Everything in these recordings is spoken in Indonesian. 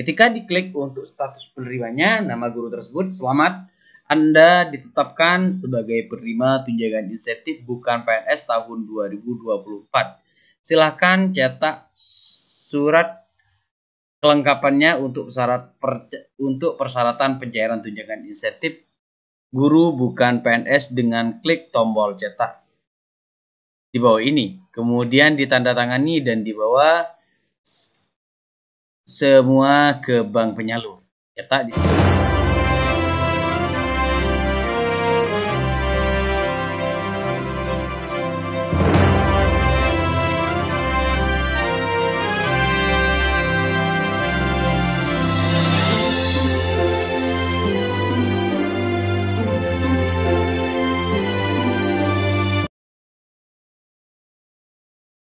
Ketika diklik untuk status penerimanya, nama guru tersebut selamat. Anda ditetapkan sebagai penerima tunjangan insentif bukan PNS tahun 2024. Silahkan cetak surat kelengkapannya untuk syarat per, untuk persyaratan pencairan tunjangan insentif guru bukan PNS dengan klik tombol cetak di bawah ini. Kemudian ditandatangani dan dibawa semua ke bank penyalur. Ya di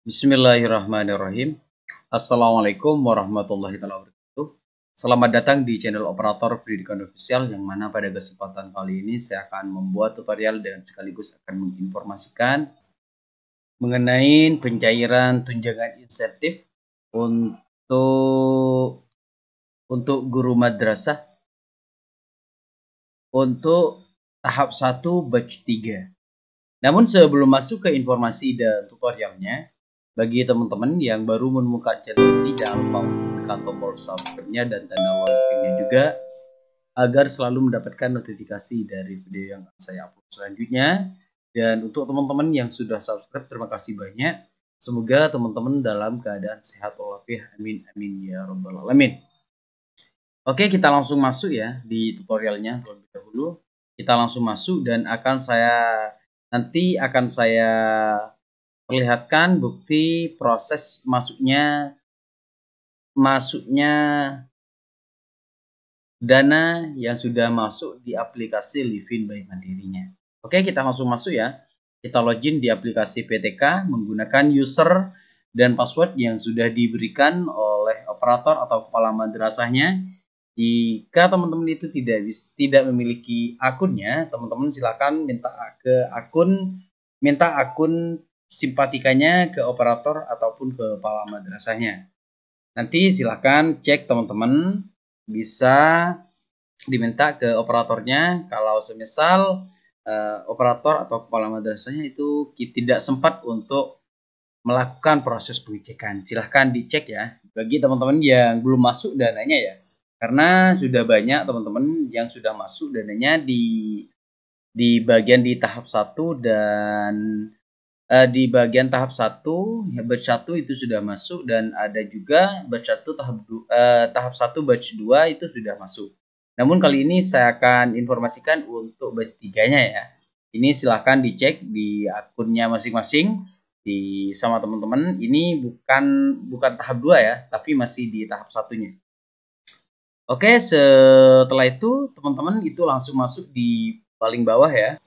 Bismillahirrahmanirrahim. Assalamualaikum warahmatullahi wabarakatuh. Selamat datang di channel operator pendidikan official yang mana pada kesempatan kali ini saya akan membuat tutorial dan sekaligus akan menginformasikan mengenai pencairan tunjangan insentif untuk untuk guru madrasah untuk tahap 1 batch 3. Namun sebelum masuk ke informasi dan tutorialnya, bagi teman-teman yang baru menemukan channel ini, jangan lupa tekan tombol subscribe-nya dan tanda loncengnya juga agar selalu mendapatkan notifikasi dari video yang saya upload selanjutnya. Dan untuk teman-teman yang sudah subscribe, terima kasih banyak. Semoga teman-teman dalam keadaan sehat walafiat. Amin amin ya robbal alamin. Oke, kita langsung masuk ya di tutorialnya terlebih dahulu. Kita langsung masuk dan akan saya nanti akan saya perlihatkan bukti proses masuknya masuknya dana yang sudah masuk di aplikasi Livin by Mandirinya. Oke, kita langsung masuk ya. Kita login di aplikasi PTK menggunakan user dan password yang sudah diberikan oleh operator atau kepala madrasahnya. Jika teman-teman itu tidak tidak memiliki akunnya, teman-teman silakan minta ke akun minta akun simpatikanya ke operator ataupun ke kepala madrasahnya. Nanti silahkan cek teman-teman bisa diminta ke operatornya kalau semisal uh, operator atau kepala madrasahnya itu tidak sempat untuk melakukan proses pengecekan. Silahkan dicek ya bagi teman-teman yang belum masuk dananya ya. Karena sudah banyak teman-teman yang sudah masuk dananya di di bagian di tahap 1 dan uh, di bagian tahap 1 ya, batch 1 itu sudah masuk dan ada juga batch 1 tahap uh, tahap 1 batch 2 itu sudah masuk. Namun kali ini saya akan informasikan untuk batch 3-nya ya. Ini silahkan dicek di akunnya masing-masing di sama teman-teman. Ini bukan bukan tahap 2 ya, tapi masih di tahap satunya. Oke, setelah itu teman-teman itu langsung masuk di paling bawah ya.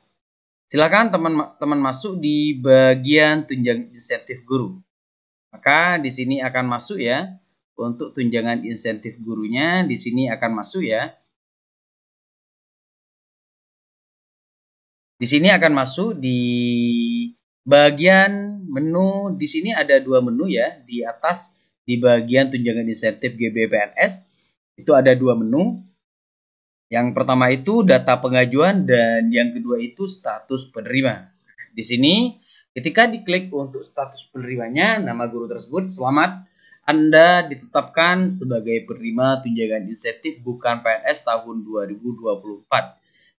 Silakan teman-teman masuk di bagian tunjangan insentif guru. Maka di sini akan masuk ya untuk tunjangan insentif gurunya di sini akan masuk ya. Di sini akan masuk di bagian menu. Di sini ada dua menu ya. Di atas di bagian tunjangan insentif GBPNS itu ada dua menu. Yang pertama itu data pengajuan dan yang kedua itu status penerima. Di sini ketika diklik untuk status penerimanya, nama guru tersebut selamat anda ditetapkan sebagai penerima tunjangan insentif bukan PNS tahun 2024.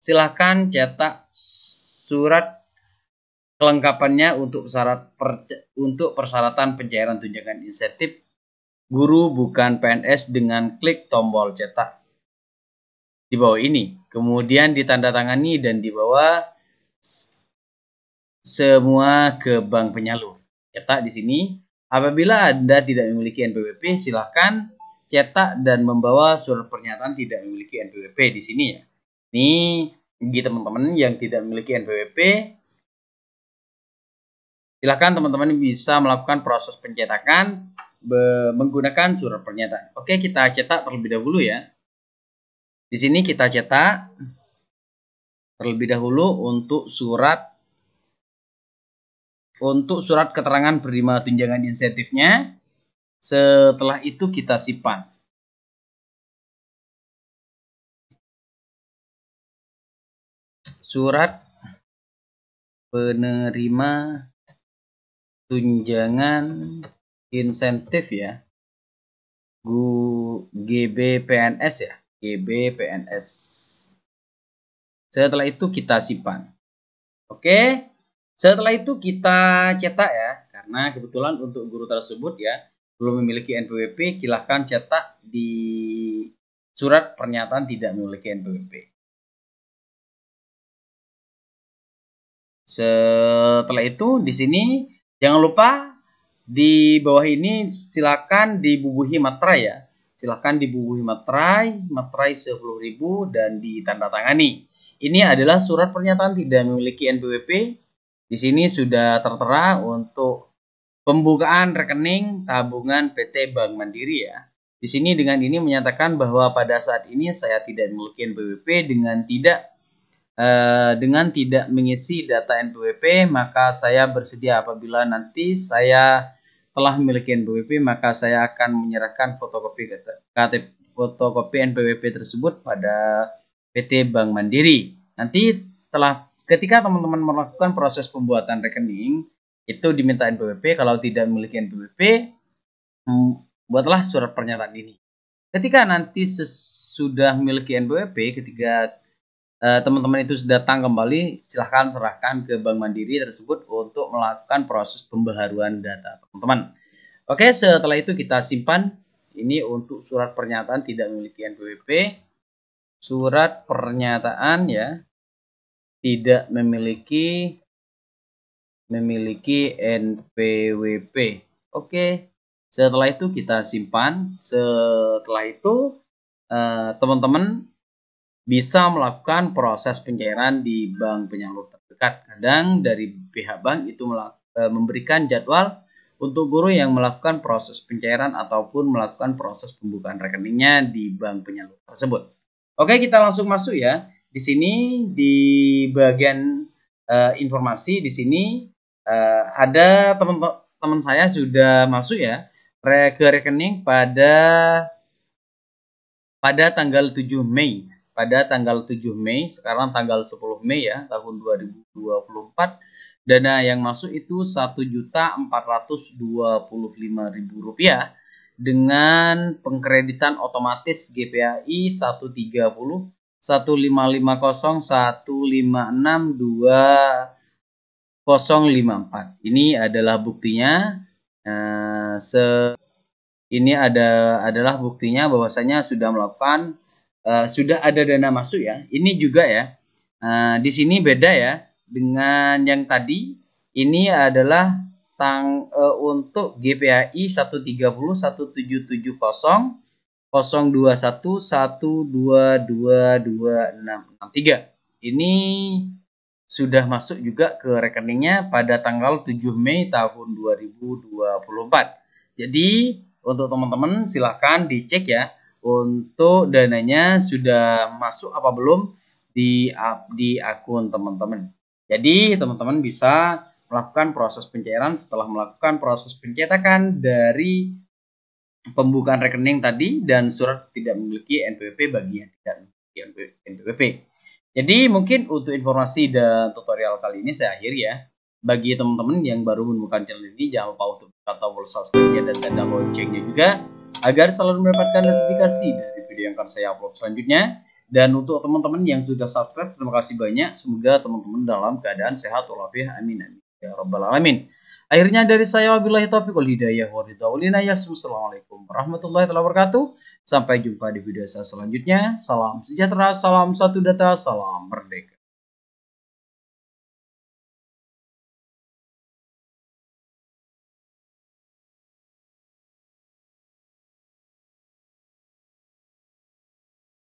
Silahkan cetak surat kelengkapannya untuk syarat per, untuk persyaratan pencairan tunjangan insentif guru bukan PNS dengan klik tombol cetak di bawah ini. Kemudian ditandatangani dan dibawa semua ke bank penyalur. Cetak di sini. Apabila Anda tidak memiliki NPWP, silahkan cetak dan membawa surat pernyataan tidak memiliki NPWP di sini ya. Ini bagi teman-teman yang tidak memiliki NPWP, silahkan teman-teman bisa melakukan proses pencetakan menggunakan surat pernyataan. Oke, kita cetak terlebih dahulu ya. Di sini kita cetak terlebih dahulu untuk surat untuk surat keterangan penerima tunjangan insentifnya. Setelah itu kita simpan. Surat penerima tunjangan insentif ya. GBPNS ya. GB PNS. Setelah itu kita simpan. Oke. Setelah itu kita cetak ya. Karena kebetulan untuk guru tersebut ya belum memiliki NPWP, silahkan cetak di surat pernyataan tidak memiliki NPWP. Setelah itu di sini jangan lupa di bawah ini silakan dibubuhi materai ya silahkan dibubuhi materai, materai 10.000 dan ditandatangani. Ini adalah surat pernyataan tidak memiliki NPWP. Di sini sudah tertera untuk pembukaan rekening tabungan PT Bank Mandiri ya. Di sini dengan ini menyatakan bahwa pada saat ini saya tidak memiliki NPWP dengan tidak eh, dengan tidak mengisi data NPWP maka saya bersedia apabila nanti saya telah memiliki NPWP, maka saya akan menyerahkan fotokopi KTP fotokopi NPWP tersebut pada PT Bank Mandiri. Nanti telah ketika teman-teman melakukan proses pembuatan rekening itu diminta NPWP, kalau tidak memiliki NPWP hmm, buatlah surat pernyataan ini. Ketika nanti sesudah memiliki NPWP, ketika Eh, teman-teman itu sudah datang kembali, silahkan serahkan ke Bank Mandiri tersebut untuk melakukan proses pembaharuan data teman-teman. Oke, setelah itu kita simpan. Ini untuk surat pernyataan tidak memiliki NPWP. Surat pernyataan ya tidak memiliki memiliki NPWP. Oke. Setelah itu kita simpan. Setelah itu eh, teman-teman bisa melakukan proses pencairan di bank penyalur terdekat. Kadang dari pihak bank itu eh, memberikan jadwal untuk guru yang melakukan proses pencairan ataupun melakukan proses pembukaan rekeningnya di bank penyalur tersebut. Oke, kita langsung masuk ya. Di sini di bagian uh, informasi di sini uh, ada teman-teman saya sudah masuk ya ke rekening pada pada tanggal 7 Mei pada tanggal 7 Mei, sekarang tanggal 10 Mei ya, tahun 2024, dana yang masuk itu Rp1.425.000 dengan pengkreditan otomatis GPAI 130 1550 155015620 Ini adalah buktinya nah, se ini ada adalah buktinya bahwasanya sudah melakukan Eh, sudah ada dana masuk ya. Ini juga ya. Uh, di sini beda ya dengan yang tadi. Ini adalah tang uh, untuk GPAI 1301770 021 1222663. Ini sudah masuk juga ke rekeningnya pada tanggal 7 Mei tahun 2024. Jadi untuk teman-teman silahkan dicek ya untuk dananya sudah masuk apa belum di di akun teman-teman. Jadi teman-teman bisa melakukan proses pencairan setelah melakukan proses pencetakan dari pembukaan rekening tadi dan surat tidak memiliki NPWP bagi yang tidak memiliki NPWP. Jadi mungkin untuk informasi dan tutorial kali ini saya akhiri ya bagi teman-teman yang baru menemukan channel ini jangan lupa untuk tombol subscribe-nya dan tanda loncengnya juga agar selalu mendapatkan notifikasi dari video yang akan saya upload selanjutnya. Dan untuk teman-teman yang sudah subscribe, terima kasih banyak. Semoga teman-teman dalam keadaan sehat walafiat. Amin. Amin. Ya Rabbal Alamin. Akhirnya dari saya wabillahi taufiq wal hidayah wa ridha Assalamualaikum warahmatullahi wabarakatuh. Sampai jumpa di video saya selanjutnya. Salam sejahtera, salam satu data, salam merdeka.